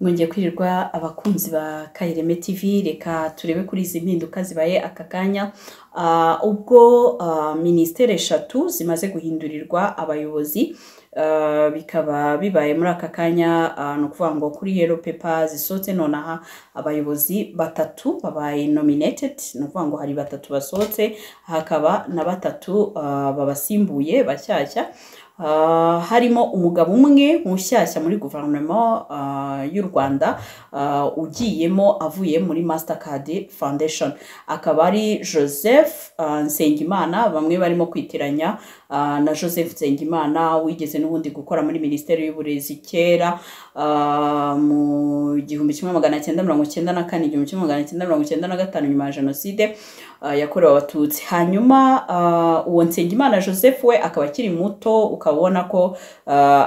mwongeye kwirirwa abakunzi ba kayireme tv reka turebe kuri izi mpinduka zibaye aka kanya ah, ubwo ah, minisiteri eshatu zimaze guhindurirwa abayobozi ah, bikaba bibaye muri aka kanya ni ukuvuga ngo kuri Yero pepa zisohotse nonaha abayobozi batatu babaye nominated ni ukuvuga ngo hari batatu basohotse hakaba na batatu babasimbuye bashyashya Ah, harimo umugabo umwe mushyashya muri guverinoma ah, y'u rwanda ah, ugiyemo avuye muri masitakadi foundation akaba ari joseph nsengimana bamwe barimo kwitiranya Ah, na joseph nsengimana wigeze n'ubundi gukora muri minisiteri y'uburezi kera ah, mu gihumbi kimwe magana cyenda mirongo icyenda na kane igihumbi kimwe magana cyenda mirongo icyenda na gatanu nyuma ya jenoside ah, yakorewe abatutsi hanyuma uwo nsengimana joseph we akaba akiri muto ukaba ubona ko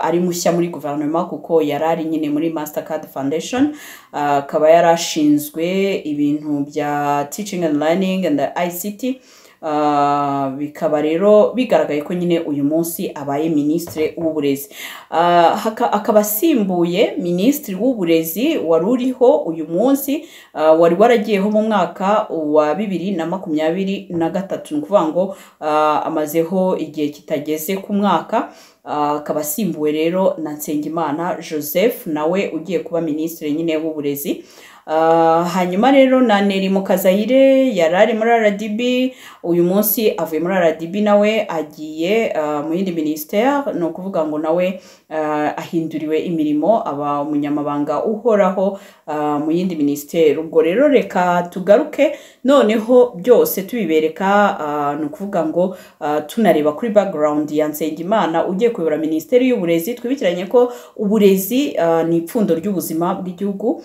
ari mushya muri guverinoma kuko yari ari nyine muri Mastercard foundation akaba yari ashinzwe ibintu bya teaching and learning and ict Ah, bikaba rero bigaragaye ko nyine uyu munsi abaye minisitiri w'uburezi ah, akaba asimbuye minisitiri w'uburezi wari uriho uyu munsi ah, wari waragiyeho mu mwaka wa bibiri na makumyabiri na gatatu ni ukuvuga ngo amazeho igihe kitageze ku mwaka akaba asimbuwe rero na nsengimana joseph nawe ugiye kuba minisitiri nyine w'uburezi Ah, hanyuma rero na neri mukazayire yari ari muri rdb uyu munsi avuye muri rdb nawe agiye ah, mu yindi minisiteri ni ukuvuga ngo nawe ah, ahinduriwe imirimo aba umunyamabanga uhoraho mu yindi minisiteri ubwo rero reka tugaruke noneho byose tubibereka ni ukuvuga ngo tunareba kuri bagurawundi ya nsengimana ugiye kuyobora minisiteri y'uburezi twibukiranye ko uburezi ni ipfundo ry'ubuzima bw'igihugu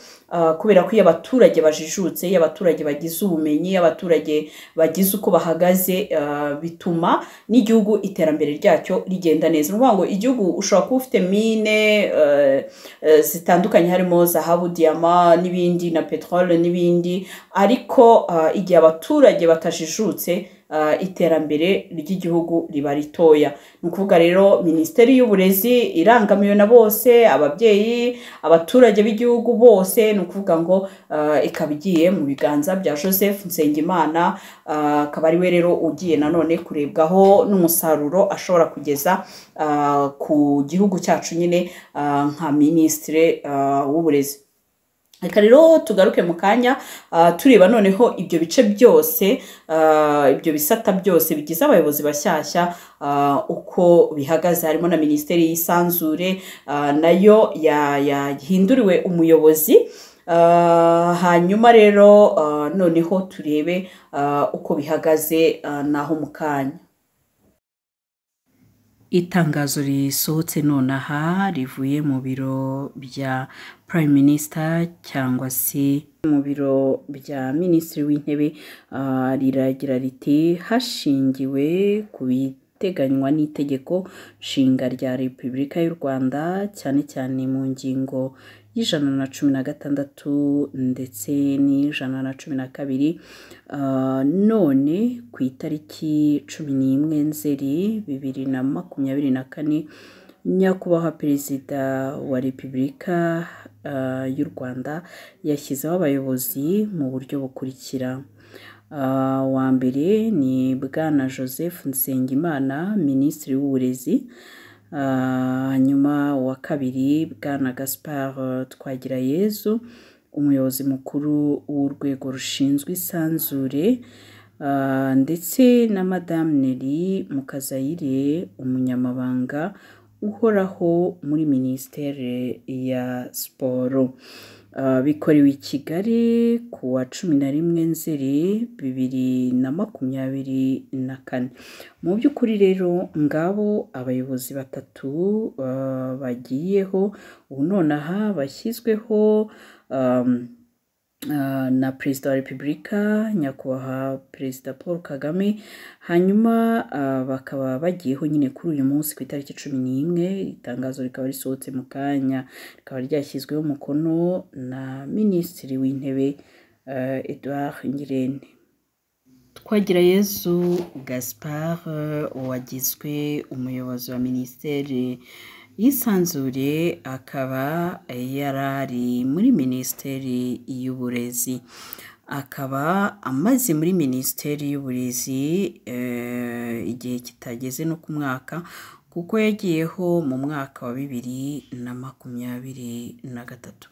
kubera ko ko iyo abaturage bajijutse iyo abaturage bagize ubumenyi iyo abaturage bagize uko bahagaze eh, bituma n'igihugu iterambere ryacyo rigenda neza ni ngo igihugu ushobora kuba ufite mine eh, eh, zitandukanye harimo zahabu diyama n'ibindi na peteroli n'ibindi ariko igihe abaturage batajijutse Eh, iterambere ry'igihugu riba ritoya ni ukuvuga rero minisiteri y'uburezi irangamiwe na bose ababyeyi abaturage b'igihugu bose ni ukuvuga ngo eh, ikaba igiye mu biganza bya joseph nsengimana eh, akaba ari we rero ugiye nanone kurebwaho n'umusaruro ashobora kugeza ku gihugu cyacu nyine nka minisitiri w'uburezi reka rero tugaruke mu kanya ah, tureba noneho ibyo bice byose ah, ibyo bisata byose bigize abayobozi bashyashya ah, uko bihagaze harimo na minisiteri y'isanzure nayo yahinduriwe umuyobozi hanyuma rero noneho turebe uko bihagaze naho mu kanya itangazo risohotse nonaha rivuye mu biro bya prime minister cyangwa se mu biro bya minisitiri w'intebe riragira riti hashingiwe ku biteganywa n'itegeko nshinga rya repubulika y'u rwanda cyane cyane mu ngingo y'ijana na cumi na gatandatu ndetse n'ijana na cumi na kabiri ah, none ku itariki cumi n'imwe nzeri bibiri na makumyabiri na kane nyakubahwa perezida wa repubulika ah, y'u rwanda yashyizeho abayobozi mu buryo bukurikira ah, wa mbere ni bwana joseph nsengimana minisitiri w'uburezi Ah, hanyuma uwa kabiri bwana gaspar yezu, umuyobozi mukuru w'urwego rushinzwe isanzure ah, ndetse na madamu neri mukazayire umunyamabanga uhoraho muri minisiteri ya siporo Ah, bikorewe i kigali ku wa cumi na rimwe nzeri bibiri na makumyabiri na kane mu by'ukuri rero ngabo abayobozi batatu ah, bagiyeho ubu nonaha bashyizweho Ah, na perezida wa repubulika nyakubahwa perezida paul kagame hanyuma ah, bakaba bagiyeho nyine kuri uyu munsi ku itariki cumi n'imwe itangazo rikaba risohotse mu kanya rikaba ryashyizweho umukono na minisitiri w'intebe ah, edouard ngirente twagira yesu gaspard wagizwe umuyobozi wa minisiteri yisanzuye akaba yarari muri minisiteri y'uburezi akaba amaze muri minisiteri y'uburezi eh, igihe kitageze no ku mwaka kuko yagiyeho mu mwaka wa bibiri na makumyabiri na gatatu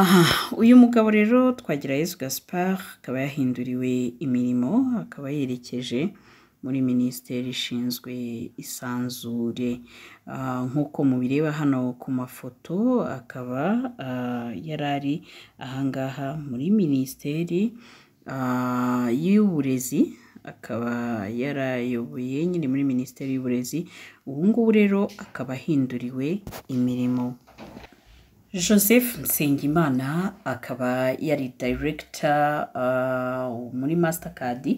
aha uyu mugabo rero twagira Yesu gaspard akaba yahinduriwe imirimo akaba yerekeje muri minisiteri ishinzwe isanzure ah, nk'uko mubireba hano ku mafoto akaba ah, yari ari ahangaha muri minisiteri ah, y'uburezi akaba yarayoboye nyine muri minisiteri y'uburezi ubu ngubu rero akaba ahinduriwe imirimo joseph nsengimana akaba yari dayiregita muri masitakadi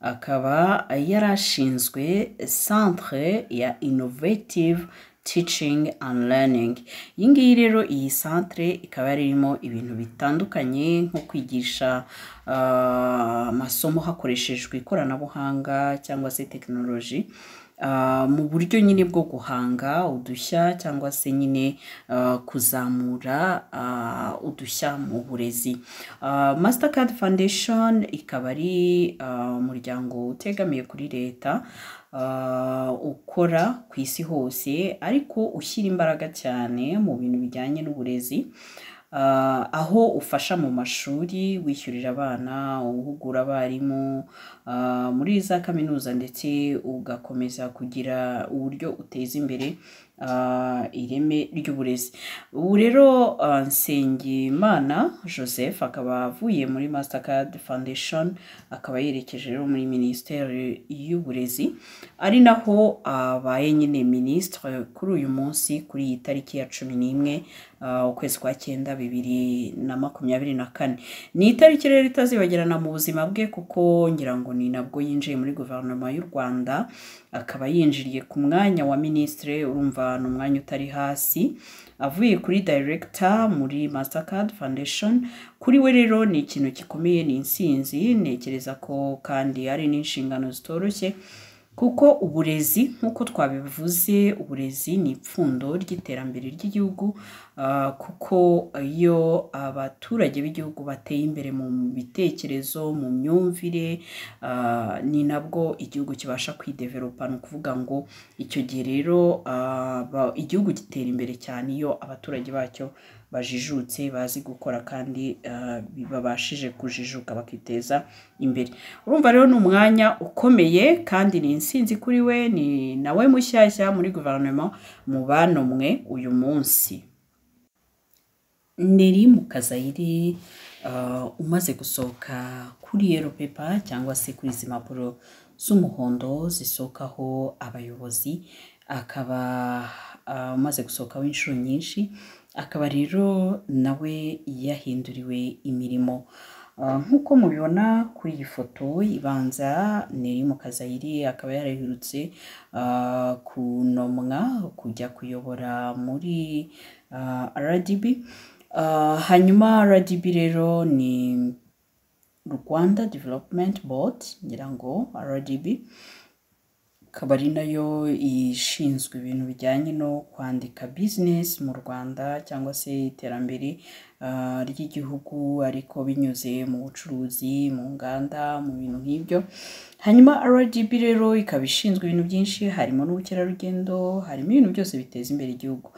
akaba yari ashinzwe centre ya innovative teaching and learning iyi ngiyi rero iyi centre ikaba irimo ibintu bitandukanye nko kwigisha ah, amasomo hakoreshejwe ikoranabuhanga cyangwa se tekinoloji Ah, mu buryo nyine bwo guhanga udushya cyangwa se nyine ah, kuzamura ah, udushya mu burezi Mastercard Foundation ikaba ari umuryango utegamiye kuri leta ukora ku isi hose ariko ushyira imbaraga cyane mu bintu bijyanye n'uburezi Ah, aho ufasha mu mashuri wishyurira abana uhugura abarimu ah, muri za kaminuza ndetse ugakomeza kugira uburyo uteza imbere Ah, ireme ry'uburezi ubu rero ah, nsengimana joseph akaba avuye muri Mastercard foundation akaba yerekeje rero muri minisiteri y'uburezi ari naho abaye nyine minisitiri kuri uyu munsi kuri iyi tariki ya cumi n'imwe ah, ukwezi kwa cyenda bibiri na makumyabiri na kane ni itariki rero itazibagirana mu buzima bwe kuko ngira ngo ni nabwo yinjiye muri guverinoma y'u rwanda akaba yinjiriye ku mwanya wa minisitiri urumva abantu umwanya utari hasi avuye kuri Director muri masitakadi Foundation kuri we rero ni ikintu gikomeye ni insinzi ntekereza ko kandi ari n'inshingano zitoroshye kuko uburezi nk'uko twabivuze uburezi ni ipfundo ry'iterambere ry'igihugu ah, kuko iyo abaturage b'igihugu bateye imbere mu bitekerezo mu myumvire ah, ni nabwo igihugu kibasha kwideveropa ni ukuvuga ngo icyo gihe rero ah, igihugu gitera imbere cyane iyo abaturage bacyo bajijutse bazi gukora kandi eh, babashije kujijuka bakiteza imbere urumva rero ni umwanya ukomeye kandi ni insinzi kuri we ni nawe mushyashya muri guverinoma mu banumwe uyu munsi neri mukazayire eh, umaze gusohoka kuri yero pepa cyangwa se kuri izi mpapuro z'umuhondo zisohokaho abayobozi akaba eh, umaze gusohokaho inshuro nyinshi akaba rero nawe yahinduriwe imirimo ah, nk'uko mubibona kuri iyi foto ibanza ni iri mu kazayiri akaba yaraherutse ah, kunomwa kujya kuyobora muri ah, RDB hanyuma RDB rero ni rwanda development board ngira ngo RDB ikaba ari nayo ishinzwe ibintu bijyanye no kwandika business mu rwanda cyangwa se iterambere ah, ry'igihugu ariko binyuze mu bucuruzi mu nganda mu bintu nk'ibyo hanyuma rdb rero ikaba ishinzwe ibintu byinshi harimo n'ubukerarugendo harimo ibintu byose biteza imbere igihugu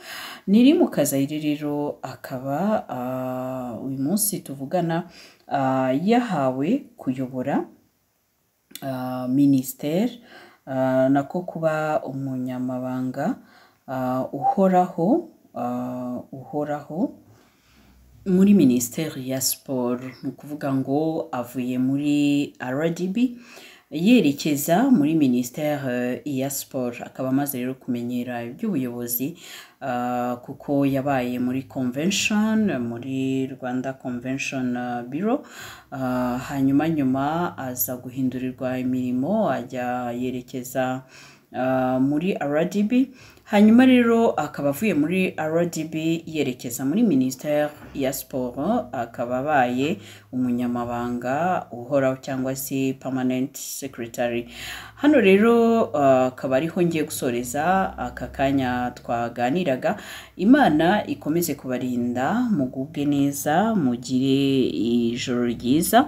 niri mu kazayire rero akaba ah, uyu munsi tuvugana ah, yahawe kuyobora minisiteri Ah, nako kuba umunyamabanga ah, uhoraho ah, uhoraho muri minisiteri ya siporo ni ukuvuga ngo avuye muri RDB yerekeza muri minisiteri euh, ya siporo akaba amaze rero kumenyera iby'ubuyobozi euh, kuko yabaye muri convention muri rwanda convention biro euh, hanyuma nyuma aza guhindurirwa imirimo ajya yerekeza muri rdb hanyuma rero akaba avuye muri rdb yerekeza muri minisiteri ya siporo akaba abaye umunyamabanga uhoraho cyangwa se pamanenti sekiritari hano rero akaba ariho ngiye gusoreza aka kanya twaganiraga imana ikomeze kubarinda mugubwe neza mugire ijoro ryiza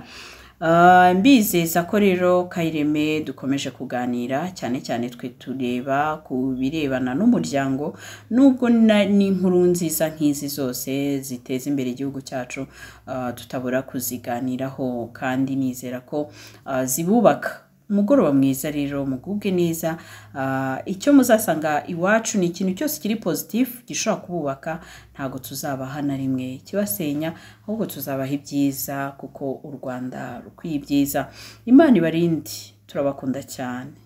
mbizeza ah, ko rero kayireme dukomeje kuganira cyane cyane twe tureba ku birebana n'umuryango nubwo n'inkuru nziza nk'izi zose ziteza imbere igihugu cyacu ah, tutabura kuziganiraho kandi nizera ko ah, zibubaka umugoroba mwiza rero mugubwe neza ah, icyo muzasanga iwacu ni ikintu cyose kiri pozitifu gishobora kububaka ntabwo tuzabaha na rimwe kibasenya ahubwo tuzabaha ibyiza kuko u rwanda rukwiye ibyiza imana ibarindi turabakunda cyane